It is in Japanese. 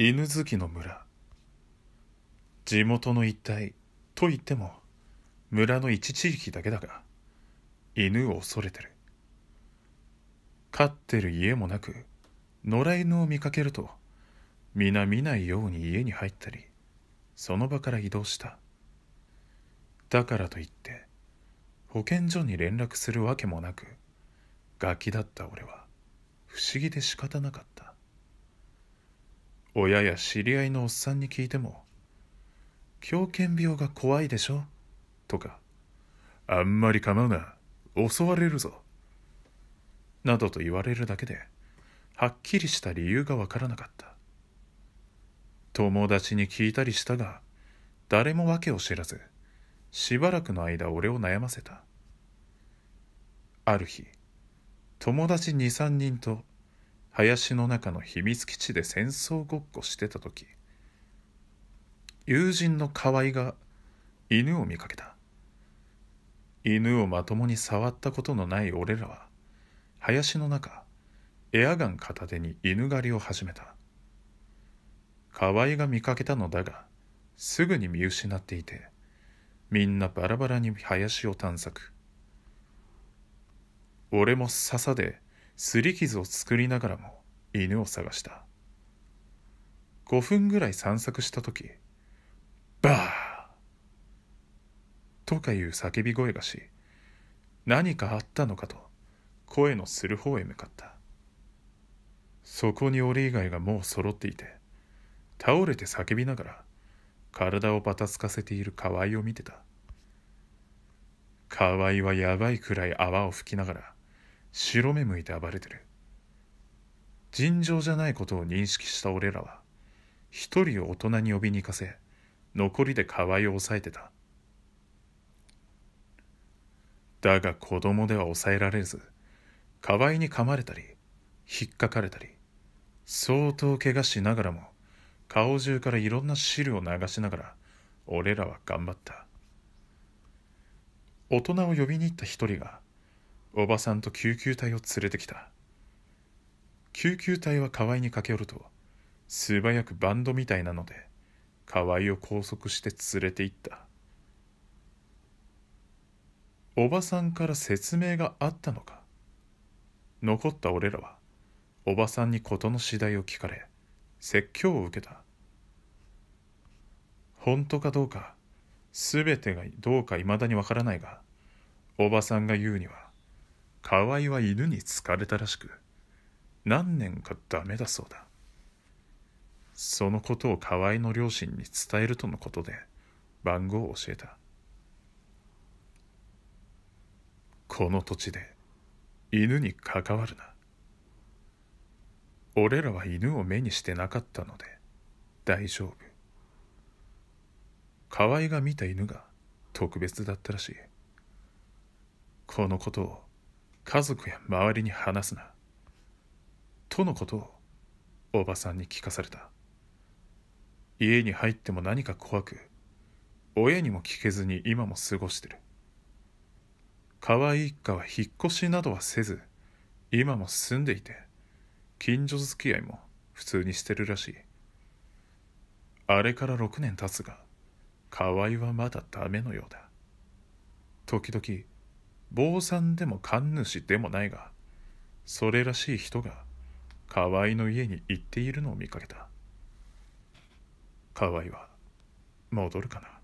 犬好きの村地元の一帯といっても村の一地域だけだが犬を恐れてる飼ってる家もなく野良犬を見かけると皆見ないように家に入ったりその場から移動しただからといって保健所に連絡するわけもなくガキだった俺は不思議で仕方なかった親や知り合いのおっさんに聞いても「狂犬病が怖いでしょ?」とか「あんまり構うな襲われるぞ」などと言われるだけではっきりした理由がわからなかった友達に聞いたりしたが誰も訳を知らずしばらくの間俺を悩ませたある日友達23人と林の中の秘密基地で戦争ごっこしてた時友人の河合が犬を見かけた犬をまともに触ったことのない俺らは林の中エアガン片手に犬狩りを始めた河合が見かけたのだがすぐに見失っていてみんなバラバラに林を探索俺も笹ですり傷を作りながらも犬を探した5分ぐらい散策した時バーとかいう叫び声がし何かあったのかと声のする方へ向かったそこに俺以外がもう揃っていて倒れて叫びながら体をばたつかせている河合を見てた河合はやばいくらい泡を吹きながら白目向いて暴れてる尋常じゃないことを認識した俺らは一人を大人に呼びに行かせ残りで河合を抑えてただが子供では抑えられず河合に噛まれたり引っかかれたり相当怪我しながらも顔中からいろんな汁を流しながら俺らは頑張った大人を呼びに行った一人がおばさんと救急隊を連れてきた救急隊は河合に駆け寄ると素早くバンドみたいなので河合を拘束して連れて行ったおばさんから説明があったのか残った俺らはおばさんに事の次第を聞かれ説教を受けた本当かどうか全てがどうかいまだにわからないがおばさんが言うには河合は犬に疲れたらしく何年かダメだそうだそのことを河合の両親に伝えるとのことで番号を教えたこの土地で犬に関わるな俺らは犬を目にしてなかったので大丈夫河合が見た犬が特別だったらしいこのことを家族や周りに話すなとのことをおばさんに聞かされた家に入っても何か怖く親にも聞けずに今も過ごしてる愛い一家は引っ越しなどはせず今も住んでいて近所付き合いも普通にしてるらしいあれから6年経つが河合はまだダメのようだ時々坊さんでも神主でもないがそれらしい人が河合の家に行っているのを見かけた河合は戻るかな